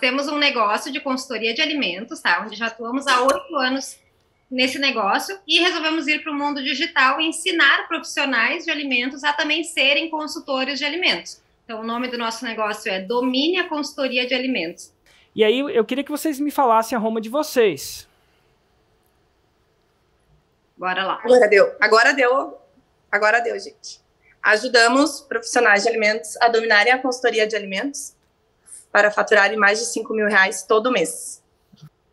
temos um negócio de consultoria de alimentos, tá? Onde já atuamos há oito anos nesse negócio e resolvemos ir para o mundo digital e ensinar profissionais de alimentos a também serem consultores de alimentos. Então, o nome do nosso negócio é Domine a Consultoria de Alimentos. E aí, eu queria que vocês me falassem a Roma de vocês. Bora lá. Agora deu. Agora deu. Agora deu, gente. Ajudamos profissionais de alimentos a dominarem a consultoria de alimentos para faturarem mais de 5 mil reais todo mês.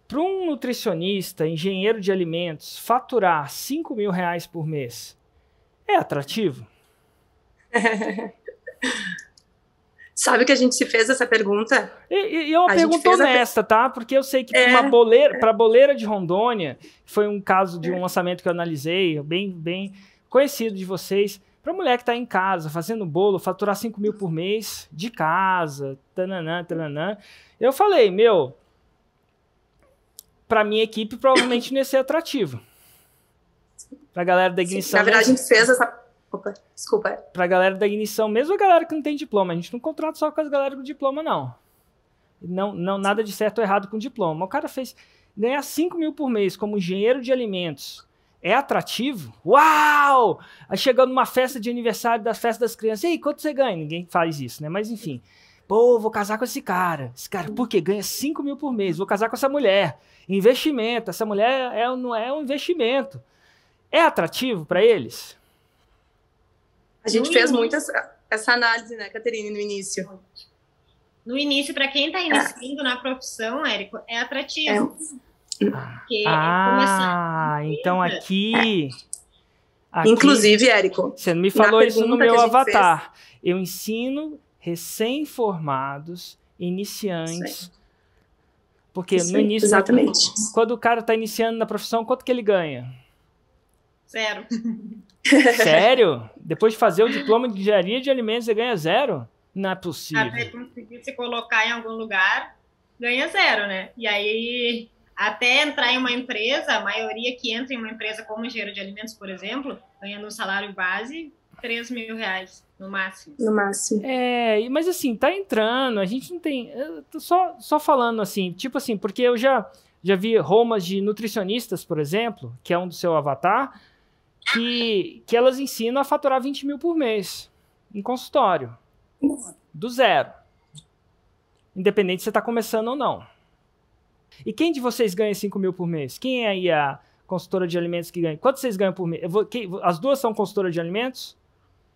Para um nutricionista, engenheiro de alimentos, faturar 5 mil reais por mês é atrativo? Sabe que a gente se fez essa pergunta? E, e é uma a pergunta honesta, a... tá? Porque eu sei que é. para boleira, boleira de Rondônia, foi um caso de um é. lançamento que eu analisei, bem, bem conhecido de vocês, para mulher que está em casa, fazendo bolo, faturar 5 mil por mês de casa, tananã, tananã. Eu falei, meu, para minha equipe provavelmente não ia ser atrativo. Para galera da ignição. Sim, na verdade, a gente fez essa. Opa, desculpa. Para galera da ignição, mesmo a galera que não tem diploma, a gente não contrata só com as galera com diploma, não. Não, não nada de certo ou errado com diploma. O cara fez ganhar 5 mil por mês como engenheiro de alimentos é atrativo. Uau! Aí chegando numa festa de aniversário da festa das crianças, ei, quanto você ganha? Ninguém faz isso, né? Mas enfim. Pô, vou casar com esse cara. Esse cara, por quê? Ganha 5 mil por mês. Vou casar com essa mulher. Investimento. Essa mulher é, não é um investimento. É atrativo para eles? A gente fez muito essa, essa, análise, né, Caterine, no início. No início, para quem está iniciando é. na profissão, Érico, é atrativo. É porque ah, então aqui, é. aqui, Inclusive, Érico. Você me falou isso no meu avatar. Fez. Eu ensino recém-formados, iniciantes. Porque no início. Exatamente. Quando o cara está iniciando na profissão, quanto que ele ganha? Zero. Sério? Depois de fazer o diploma de engenharia de alimentos, você ganha zero? Não é possível. Até conseguir se colocar em algum lugar, ganha zero, né? E aí até entrar em uma empresa, a maioria que entra em uma empresa como engenheiro de alimentos, por exemplo, ganhando um salário base, 3 mil reais, no máximo. No máximo. É, mas assim, tá entrando, a gente não tem. Eh, só, só falando assim, tipo assim, porque eu já, já vi romas de nutricionistas, por exemplo, que é um do seu avatar, que, que elas ensinam a faturar 20 mil por mês em consultório. Do zero. Independente se você está começando ou não. E quem de vocês ganha 5 mil por mês? Quem é aí a consultora de alimentos que ganha? Quanto vocês ganham por mês? Vou, quem, as duas são consultora de alimentos?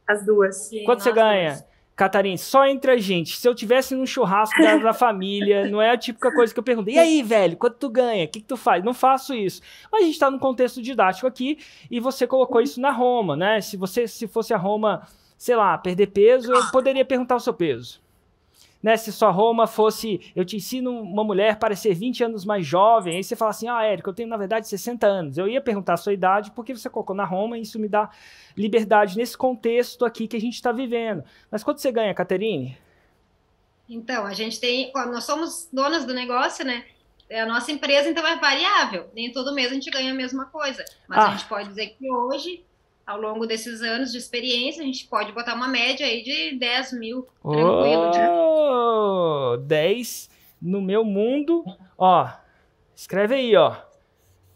As duas. Sim, Quanto você ganha? Duas. Catarina, só entre a gente. Se eu tivesse num churrasco da, da família, não é a típica coisa que eu pergunto. E aí, velho, quanto tu ganha? O que, que, tu faz? Não faço isso. Mas a gente está num contexto didático aqui e você colocou isso na Roma, né? Se você se fosse a Roma, sei lá, perder peso, eu poderia perguntar o seu peso né, se sua Roma fosse, eu te ensino uma mulher para ser 20 anos mais jovem, aí você fala assim, ah, Érico, eu tenho na verdade 60 anos. Eu ia perguntar a sua idade porque você colocou na Roma e isso me dá liberdade nesse contexto aqui que a gente está vivendo. Mas quanto você ganha, Caterine? Então, a gente tem, nós somos donas do negócio, né? É a nossa empresa então é variável, nem todo mês a gente ganha a mesma coisa, mas ah. a gente pode dizer que hoje ao longo desses anos de experiência, a gente pode botar uma média aí de 10 mil. Tranquilo, oh, 10 no meu mundo, ó. Escreve aí, ó.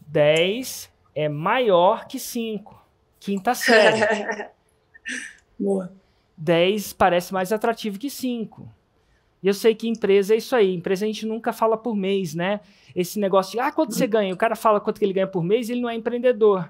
10 é maior que 5. Quinta série. Boa. 10 parece mais atrativo que 5. E eu sei que empresa é isso aí. Empresa a gente nunca fala por mês, né? Esse negócio de, ah, quanto você ganha? O cara fala quanto que ele ganha por mês, ele não é empreendedor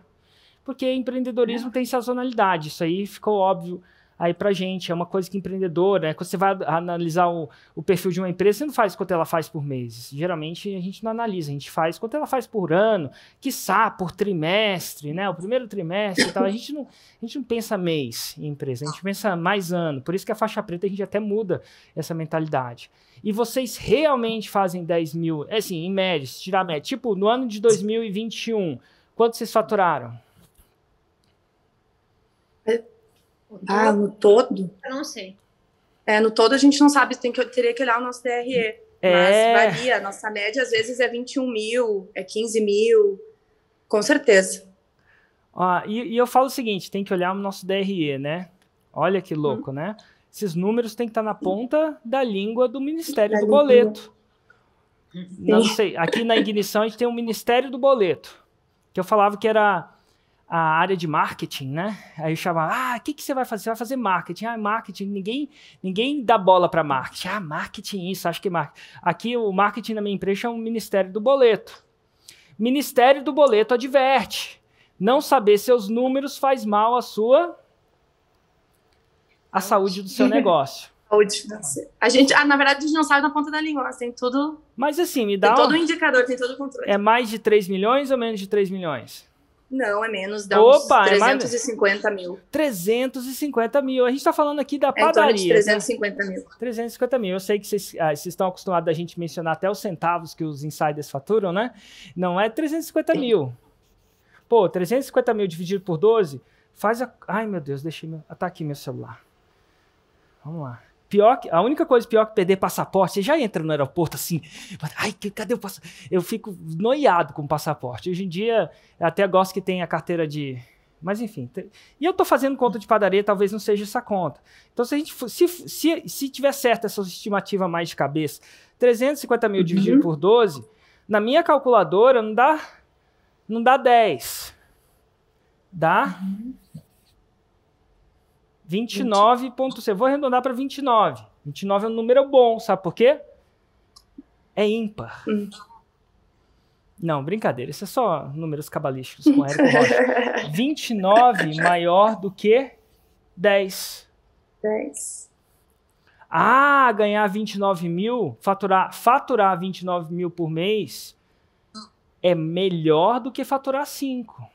porque empreendedorismo tem sazonalidade, isso aí ficou óbvio aí pra gente, é uma coisa que empreendedora, né? quando você vai analisar o, o, perfil de uma empresa, você não faz quanto ela faz por mês, geralmente a gente não analisa, a gente faz quanto ela faz por ano, quiçá por trimestre, né, o primeiro trimestre e tal, a gente não, a gente não pensa mês em empresa, a gente pensa mais ano, por isso que a faixa preta a gente até muda essa mentalidade. E vocês realmente fazem 10 mil, é assim, em média, se tirar a média, tipo, no ano de 2021, quanto vocês faturaram? Ah, no todo? Eu não sei. É, no todo a gente não sabe, tem que, teria que olhar o nosso DRE. É. Mas varia, nossa média às vezes é 21 mil, é 15 mil, com certeza. Ah, e, e eu falo o seguinte, tem que olhar o nosso DRE, né? Olha que louco, hum. né? Esses números têm que estar na ponta da língua do Ministério da do língua. Boleto. Sim. Não sei, aqui na Ignição a gente tem o um Ministério do Boleto, que eu falava que era a área de marketing, né? Aí chamava, ah, o que, que você vai fazer? Você vai fazer marketing. Ah, marketing, ninguém, ninguém dá bola para marketing. Ah, marketing isso, acho que marketing. Aqui o marketing na minha empresa é um ministério do boleto. Ministério do boleto adverte. Não saber seus números faz mal à sua à saúde do seu negócio. Saúde financeira. A gente, ah, na verdade, a gente não sabe na ponta da língua, mas tem tudo. Mas assim, me dá. Tem um... todo o indicador, tem todo o controle. É mais de 3 milhões ou menos de 3 milhões? Não, é menos, dá Opa, uns 350 é mil. 350 mil. A gente está falando aqui da é padaria. 350 né? mil. 350 mil. Eu sei que vocês ah, estão acostumados a gente mencionar até os centavos que os insiders faturam, né? Não é 350 Sim. mil. Pô, 350 mil dividido por 12 faz a. Ai, meu Deus, deixei meu. tá aqui meu celular. Vamos lá. Pior que, a única coisa pior que perder passaporte, você já entra no aeroporto assim, ai, cadê o passaporte? Eu fico noiado com o passaporte. Hoje em dia, até gosto que tenha a carteira de. Mas enfim. E eu estou fazendo conta de padaria, talvez não seja essa conta. Então, se a gente se, se, se tiver certa essa estimativa mais de cabeça, 350 mil uhum. dividido por 12, na minha calculadora não dá, não dá 10. Dá uhum. 29 pontos. Eu vou arredondar para 29. 29 é um número bom, sabe por quê? É ímpar. Hum. Não, brincadeira, isso é só números cabalísticos com Érico Rocha. 29 maior do que 10. 10. Ah, ganhar 29 mil, faturar, faturar 29 mil por mês é melhor do que faturar 5.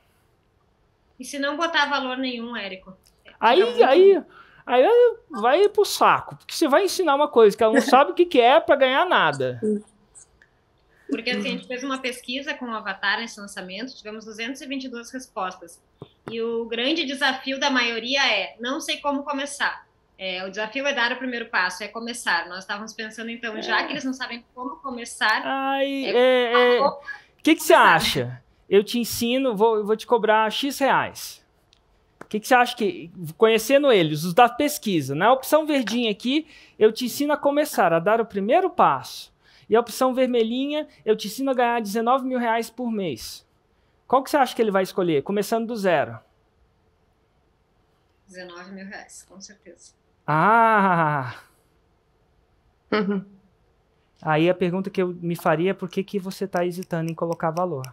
E se não botar valor nenhum, Érico? Aí, é aí, aí vai pro saco, porque você vai ensinar uma coisa que ela não sabe o que, que é para ganhar nada. Porque assim, a gente fez uma pesquisa com o Avatar nesse lançamento, tivemos 222 respostas. E o grande desafio da maioria é: não sei como começar. É, o desafio é dar o primeiro passo, é começar. Nós estávamos pensando, então, é. já que eles não sabem como começar. Ai, é, é, é... O que, que você acha? Eu te ensino, vou, vou te cobrar X reais. O que, que você acha que, conhecendo eles, os da pesquisa, na né? opção verdinha aqui, eu te ensino a começar, a dar o primeiro passo. E a opção vermelhinha, eu te ensino a ganhar 19 mil reais por mês. Qual que você acha que ele vai escolher, começando do zero? 19 mil reais, com certeza. Ah! Aí a pergunta que eu me faria é por que, que você está hesitando em colocar valor?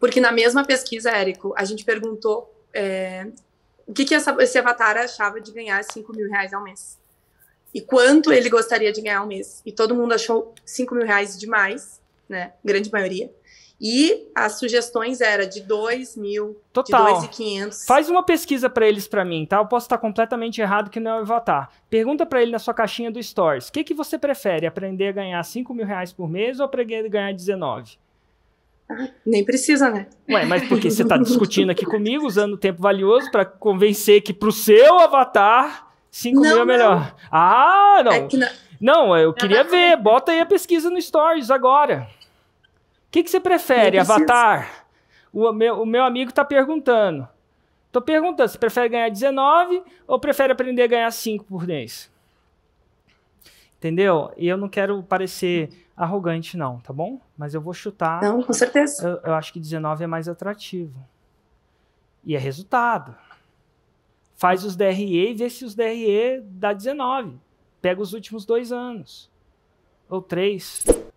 Porque na mesma pesquisa, Érico, a gente perguntou é, o que, que essa, esse avatar achava de ganhar 5 mil reais ao mês. E quanto ele gostaria de ganhar ao mês. E todo mundo achou 5 mil reais demais, né? Grande maioria. E as sugestões eram de 2 mil, Total. de 2,500. Faz uma pesquisa para eles para mim, tá? Eu posso estar completamente errado que não é o avatar. Pergunta para ele na sua caixinha do Stories. O que, que você prefere, aprender a ganhar 5 mil reais por mês ou aprender a ganhar 19? Nem precisa, né? Ué, mas porque você está discutindo aqui comigo, usando tempo valioso para convencer que para o seu avatar 5 mil é melhor. Não. Ah, não. É não. não. eu queria é ver. Bota aí a pesquisa no Stories agora. O que, que você prefere, avatar? O meu, o meu amigo está perguntando. Tô perguntando, você prefere ganhar 19 ou prefere aprender a ganhar 5 por mês? Entendeu? E eu não quero parecer arrogante, não, tá bom? Mas eu vou chutar. Não, com certeza. Eu, eu acho que 19 é mais atrativo. E é resultado. Faz os DRE e vê se os DRE dá 19. Pega os últimos dois anos. Ou três.